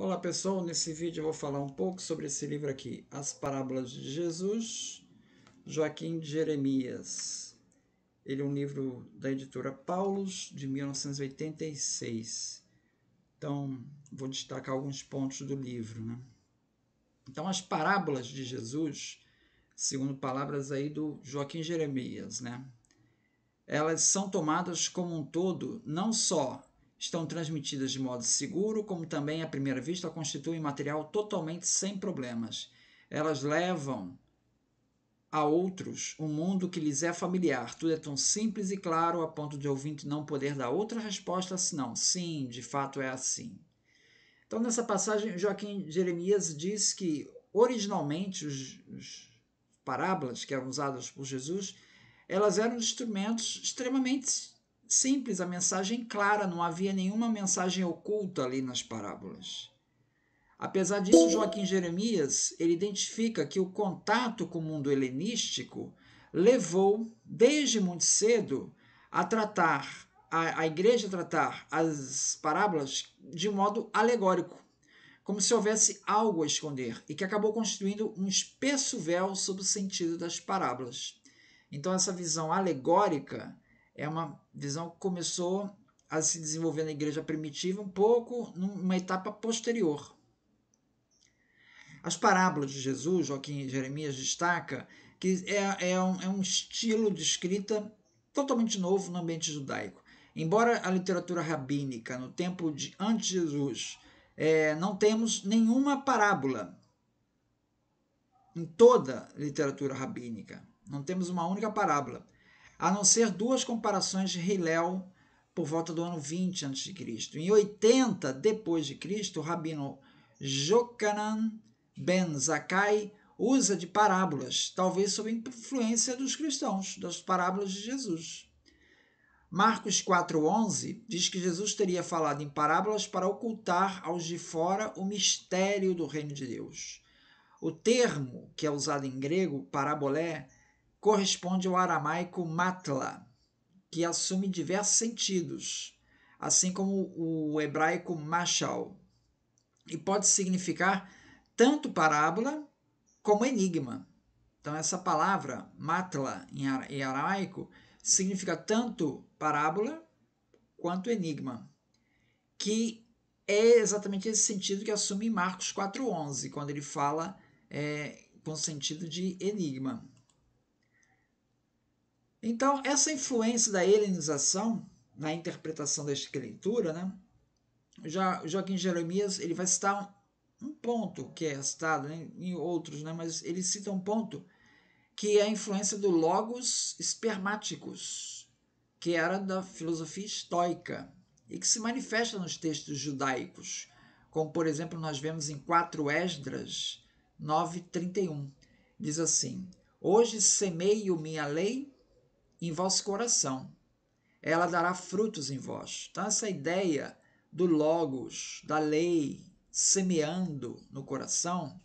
Olá pessoal, nesse vídeo eu vou falar um pouco sobre esse livro aqui, As Parábolas de Jesus, Joaquim de Jeremias. Ele é um livro da editora Paulus, de 1986. Então, vou destacar alguns pontos do livro. Né? Então, as parábolas de Jesus, segundo palavras aí do Joaquim Jeremias, né? elas são tomadas como um todo, não só estão transmitidas de modo seguro, como também, à primeira vista, constituem material totalmente sem problemas. Elas levam a outros um mundo que lhes é familiar. Tudo é tão simples e claro a ponto de ouvinte não poder dar outra resposta senão sim, de fato é assim. Então, nessa passagem, Joaquim Jeremias diz que, originalmente, os, os parábolas que eram usadas por Jesus, elas eram instrumentos extremamente simples, a mensagem clara, não havia nenhuma mensagem oculta ali nas parábolas. Apesar disso, Joaquim Jeremias ele identifica que o contato com o mundo helenístico levou, desde muito cedo, a tratar a, a igreja a tratar as parábolas de modo alegórico, como se houvesse algo a esconder, e que acabou constituindo um espesso véu sobre o sentido das parábolas. Então, essa visão alegórica é uma visão que começou a se desenvolver na igreja primitiva um pouco numa etapa posterior. As parábolas de Jesus, Joaquim e Jeremias destaca, que é, é, um, é um estilo de escrita totalmente novo no ambiente judaico. Embora a literatura rabínica, no tempo de antes de Jesus, é, não temos nenhuma parábola em toda a literatura rabínica. Não temos uma única parábola a não ser duas comparações de Hillel por volta do ano 20 a.C. Em 80 depois de Cristo, o rabino Jokanan ben Zakai usa de parábolas, talvez sob influência dos cristãos, das parábolas de Jesus. Marcos 4:11 diz que Jesus teria falado em parábolas para ocultar aos de fora o mistério do reino de Deus. O termo que é usado em grego, parabolé, corresponde ao aramaico matla, que assume diversos sentidos, assim como o hebraico mashal, e pode significar tanto parábola como enigma. Então, essa palavra matla em aramaico significa tanto parábola quanto enigma, que é exatamente esse sentido que assume em Marcos 4,11, quando ele fala é, com sentido de enigma. Então, essa influência da helenização na interpretação da escritura, né? Já Joaquim Jeremias ele vai citar um, um ponto que é citado né, em outros, né? Mas ele cita um ponto que é a influência do logos espermáticos, que era da filosofia estoica e que se manifesta nos textos judaicos, como por exemplo nós vemos em 4 Esdras 9:31. Diz assim: Hoje semeio minha lei em vosso coração. Ela dará frutos em vós. Então, essa ideia do Logos, da lei, semeando no coração,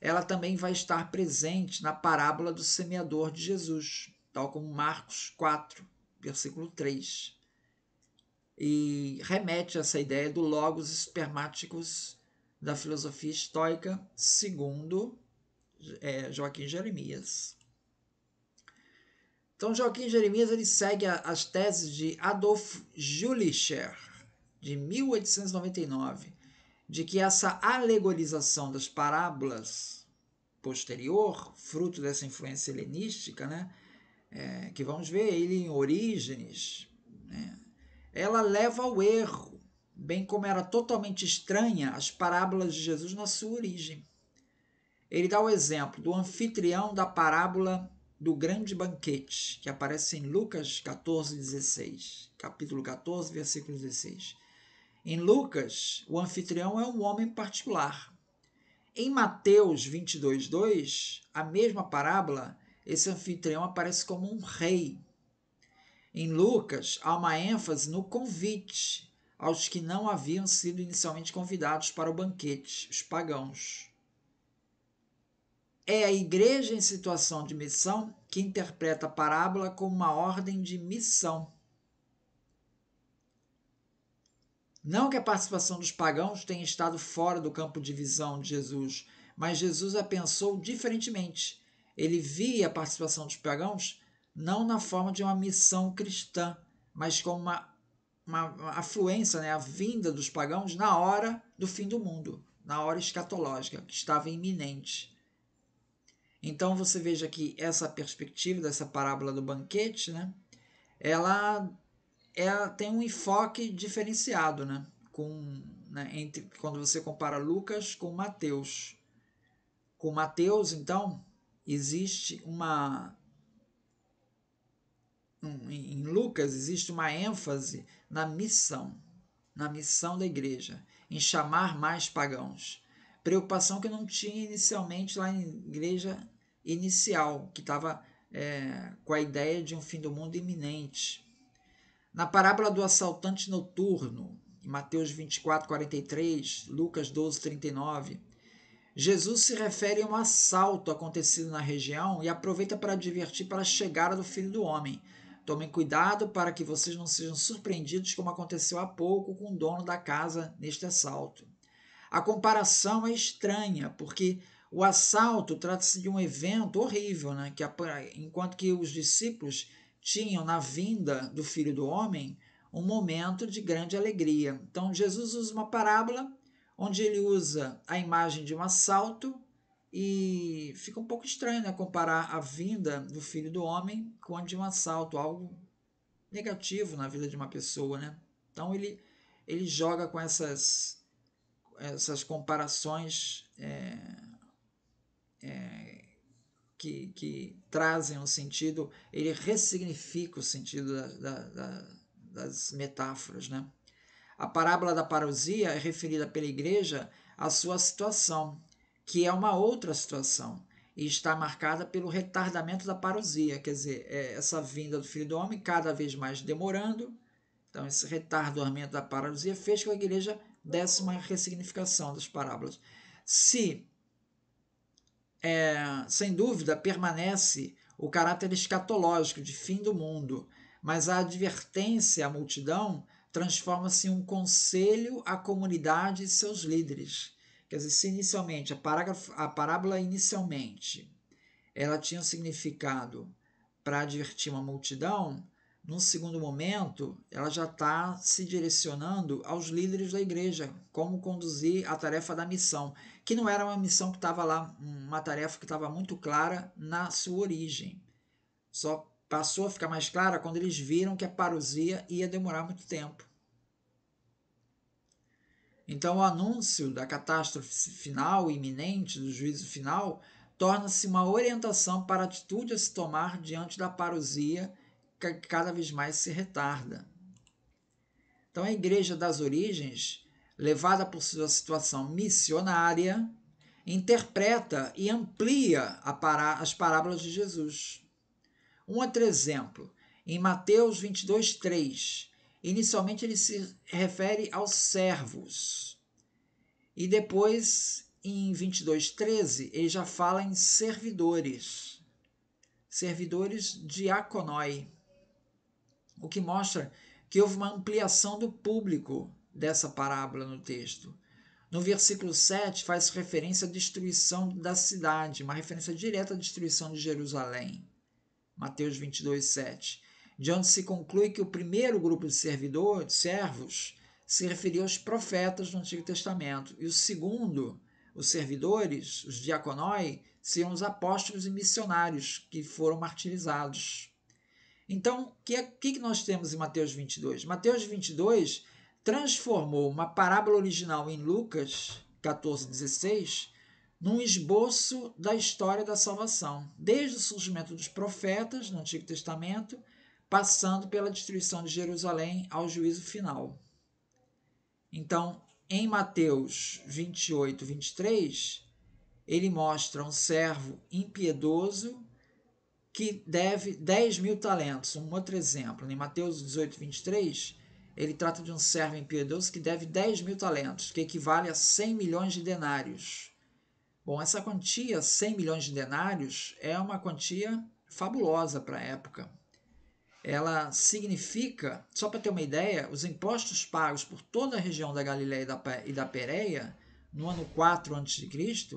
ela também vai estar presente na parábola do semeador de Jesus, tal como Marcos 4, versículo 3. E remete a essa ideia do Logos espermáticos da filosofia estoica, segundo é, Joaquim Jeremias. Então Joaquim Jeremias ele segue a, as teses de Adolf Julicher, de 1899, de que essa alegorização das parábolas posterior, fruto dessa influência helenística, né, é, que vamos ver ele em Orígenes, né, ela leva ao erro, bem como era totalmente estranha as parábolas de Jesus na sua origem. Ele dá o exemplo do anfitrião da parábola do grande banquete, que aparece em Lucas 14, 16, capítulo 14, versículo 16. Em Lucas, o anfitrião é um homem particular. Em Mateus 22, 2, a mesma parábola, esse anfitrião aparece como um rei. Em Lucas, há uma ênfase no convite aos que não haviam sido inicialmente convidados para o banquete, os pagãos. É a igreja em situação de missão que interpreta a parábola como uma ordem de missão. Não que a participação dos pagãos tenha estado fora do campo de visão de Jesus, mas Jesus a pensou diferentemente. Ele via a participação dos pagãos não na forma de uma missão cristã, mas como uma, uma afluência, né, a vinda dos pagãos na hora do fim do mundo, na hora escatológica, que estava iminente. Então você veja que essa perspectiva dessa parábola do banquete, né, ela, ela é, tem um enfoque diferenciado, né, com, né, entre, quando você compara Lucas com Mateus. Com Mateus, então, existe uma em Lucas existe uma ênfase na missão, na missão da igreja, em chamar mais pagãos. Preocupação que não tinha inicialmente lá na igreja inicial, que estava é, com a ideia de um fim do mundo iminente. Na parábola do assaltante noturno, em Mateus 24, 43, Lucas 12, 39, Jesus se refere a um assalto acontecido na região e aproveita para advertir para a chegada do filho do homem. Tomem cuidado para que vocês não sejam surpreendidos, como aconteceu há pouco com o dono da casa neste assalto. A comparação é estranha, porque o assalto trata-se de um evento horrível, né? que enquanto que os discípulos tinham na vinda do filho do homem um momento de grande alegria. Então, Jesus usa uma parábola onde ele usa a imagem de um assalto e fica um pouco estranho né? comparar a vinda do filho do homem com a de um assalto, algo negativo na vida de uma pessoa. Né? Então, ele, ele joga com essas, essas comparações. É é, que, que, trazem um sentido, ele ressignifica o sentido da, da, da, das metáforas. Né? A parábola da parousia é referida pela igreja à sua situação, que é uma outra situação, e está marcada pelo retardamento da parousia, quer dizer, é essa vinda do Filho do Homem cada vez mais demorando, então, esse retardamento da parousia fez com que a igreja desse uma ressignificação das parábolas. Se é, sem dúvida, permanece o caráter escatológico de fim do mundo, mas a advertência à multidão transforma-se em um conselho à comunidade e seus líderes. Quer dizer, se inicialmente a, parágrafo, a parábola inicialmente ela tinha um significado para advertir uma multidão, num segundo momento ela já está se direcionando aos líderes da igreja, como conduzir a tarefa da missão que não era uma missão que estava lá, uma tarefa que estava muito clara na sua origem. Só passou a ficar mais clara quando eles viram que a parousia ia demorar muito tempo. Então, o anúncio da catástrofe final, iminente, do juízo final, torna-se uma orientação para a atitude a se tomar diante da parousia que cada vez mais se retarda. Então, a Igreja das Origens levada por sua situação missionária, interpreta e amplia pará as parábolas de Jesus. Um outro exemplo, em Mateus 22, 3, inicialmente ele se refere aos servos. E depois, em 22, 13, ele já fala em servidores, servidores diaconoi, o que mostra que houve uma ampliação do público dessa parábola no texto. No versículo 7 faz referência à destruição da cidade, uma referência direta à destruição de Jerusalém. Mateus 22, 7. De onde se conclui que o primeiro grupo de servidores, servos, se referia aos profetas do Antigo Testamento, e o segundo, os servidores, os diáconos, seriam os apóstolos e missionários que foram martirizados. Então, o é, que, que, nós temos em Mateus 22? Mateus 22 transformou uma parábola original em Lucas 14, 16 num esboço da história da salvação, desde o surgimento dos profetas no Antigo Testamento, passando pela destruição de Jerusalém ao juízo final. Então, em Mateus 28, 23, ele mostra um servo impiedoso que deve 10 mil talentos. Um outro exemplo, em Mateus 18, 23, ele trata de um servo impiedoso que deve 10 mil talentos, que equivale a 100 milhões de denários. Bom, essa quantia, 100 milhões de denários, é uma quantia fabulosa para a época. Ela significa, só para ter uma ideia, os impostos pagos por toda a região da Galileia e da Pérea no ano 4 a.C.,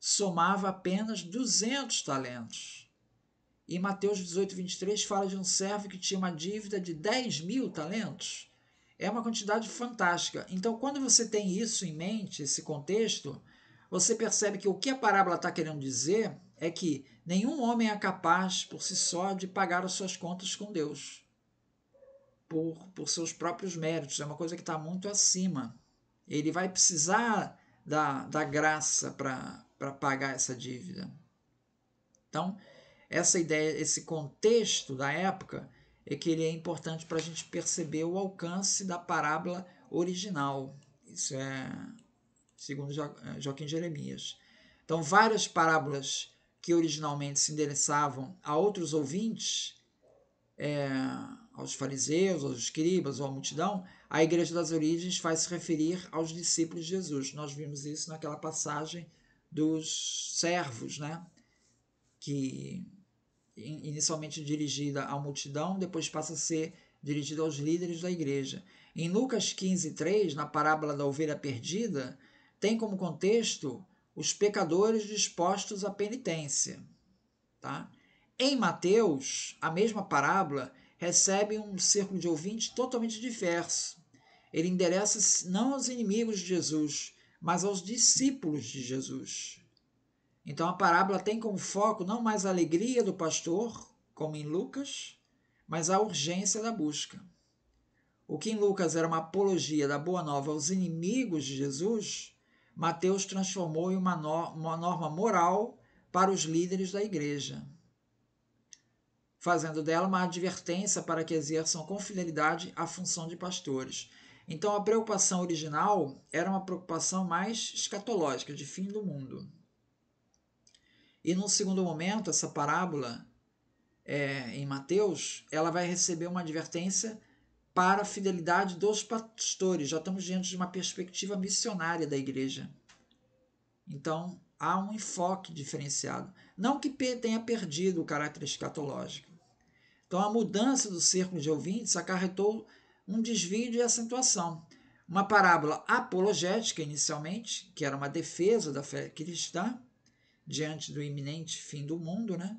somava apenas 200 talentos. E Mateus 18, 23 fala de um servo que tinha uma dívida de 10 mil talentos é uma quantidade fantástica. Então, quando você tem isso em mente, esse contexto, você percebe que o que a parábola está querendo dizer é que nenhum homem é capaz por si só de pagar as suas contas com Deus, por, por seus próprios méritos. É uma coisa que está muito acima. Ele vai precisar da, da graça para pagar essa dívida. Então, essa ideia, esse contexto da época é que ele é importante para a gente perceber o alcance da parábola original. Isso é segundo jo é, Joaquim Jeremias. Então, várias parábolas que originalmente se endereçavam a outros ouvintes, é, aos fariseus, aos escribas ou à multidão, a Igreja das Origens faz se referir aos discípulos de Jesus. Nós vimos isso naquela passagem dos servos, né? Que inicialmente dirigida à multidão, depois passa a ser dirigida aos líderes da igreja. Em Lucas 15, 3, na parábola da ovelha perdida, tem como contexto os pecadores dispostos à penitência. Tá? Em Mateus, a mesma parábola recebe um círculo de ouvintes totalmente diverso. Ele endereça não aos inimigos de Jesus, mas aos discípulos de Jesus. Então a parábola tem como foco não mais a alegria do pastor, como em Lucas, mas a urgência da busca. O que em Lucas era uma apologia da boa nova aos inimigos de Jesus, Mateus transformou em uma, norma moral para os líderes da igreja, fazendo dela uma advertência para que exerçam com fidelidade a função de pastores. Então a preocupação original era uma preocupação mais escatológica, de fim do mundo. E num segundo momento, essa parábola é, em Mateus, ela vai receber uma advertência para a fidelidade dos pastores. Já estamos diante de uma perspectiva missionária da igreja. Então, há um enfoque diferenciado. Não que tenha perdido o caráter escatológico. Então, a mudança do círculo de ouvintes acarretou um desvio de acentuação. Uma parábola apologética, inicialmente, que era uma defesa da fé cristã, diante do iminente fim do mundo, né,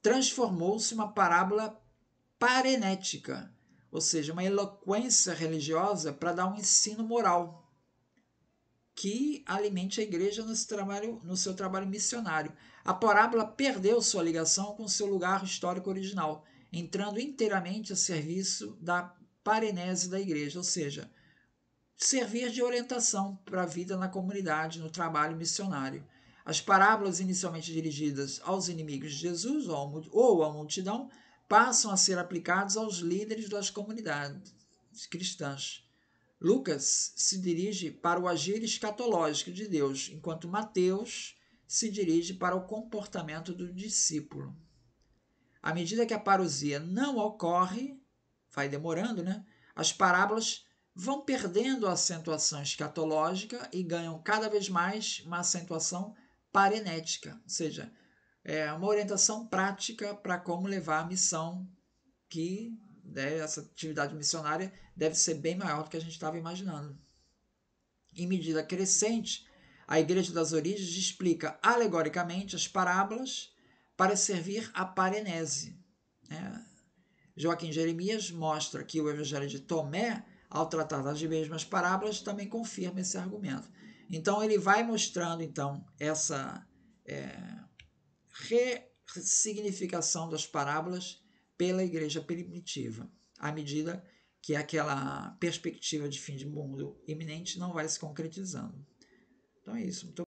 transformou-se uma parábola parenética, ou seja, uma eloquência religiosa para dar um ensino moral que alimente a igreja trabalho, no seu trabalho missionário. A parábola perdeu sua ligação com seu lugar histórico original, entrando inteiramente a serviço da parenese da igreja, ou seja, servir de orientação para a vida na comunidade, no trabalho missionário. As parábolas inicialmente dirigidas aos inimigos de Jesus ou à multidão passam a ser aplicadas aos líderes das comunidades cristãs. Lucas se dirige para o agir escatológico de Deus, enquanto Mateus se dirige para o comportamento do discípulo. À medida que a parousia não ocorre, vai demorando, né? As parábolas vão perdendo a acentuação escatológica e ganham cada vez mais uma acentuação parenética, ou seja, é uma orientação prática para como levar a missão que né, essa atividade missionária deve ser bem maior do que a gente estava imaginando. Em medida crescente, a Igreja das Origens explica alegoricamente as parábolas para servir a parenese. Né? Joaquim Jeremias mostra que o Evangelho de Tomé, ao tratar das mesmas parábolas, também confirma esse argumento. Então ele vai mostrando então essa é, ressignificação das parábolas pela igreja primitiva, à medida que aquela perspectiva de fim de mundo iminente não vai se concretizando. Então é isso. Muito